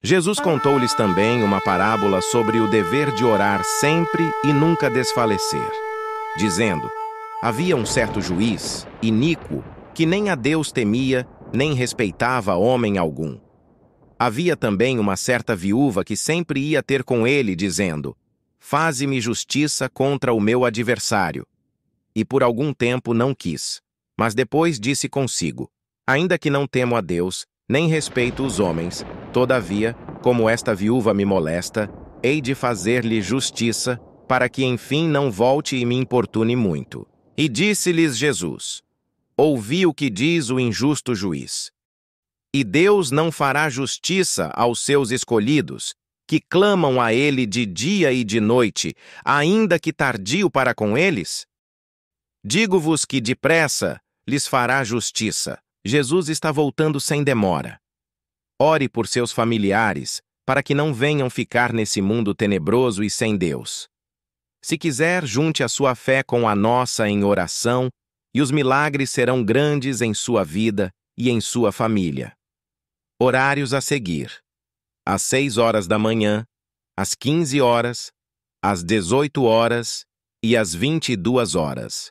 Jesus contou-lhes também uma parábola sobre o dever de orar sempre e nunca desfalecer, dizendo: Havia um certo juiz, iníquo, que nem a Deus temia, nem respeitava homem algum. Havia também uma certa viúva que sempre ia ter com ele, dizendo: Faze-me justiça contra o meu adversário. E por algum tempo não quis, mas depois disse consigo: Ainda que não temo a Deus, nem respeito os homens, Todavia, como esta viúva me molesta, hei de fazer-lhe justiça, para que enfim não volte e me importune muito. E disse-lhes Jesus: Ouvi o que diz o injusto juiz. E Deus não fará justiça aos seus escolhidos, que clamam a ele de dia e de noite, ainda que tardio para com eles? Digo-vos que depressa lhes fará justiça. Jesus está voltando sem demora. Ore por seus familiares, para que não venham ficar nesse mundo tenebroso e sem Deus. Se quiser, junte a sua fé com a nossa em oração, e os milagres serão grandes em sua vida e em sua família. Horários a seguir: às 6 horas da manhã, às 15 horas, às 18 horas e às 22 horas.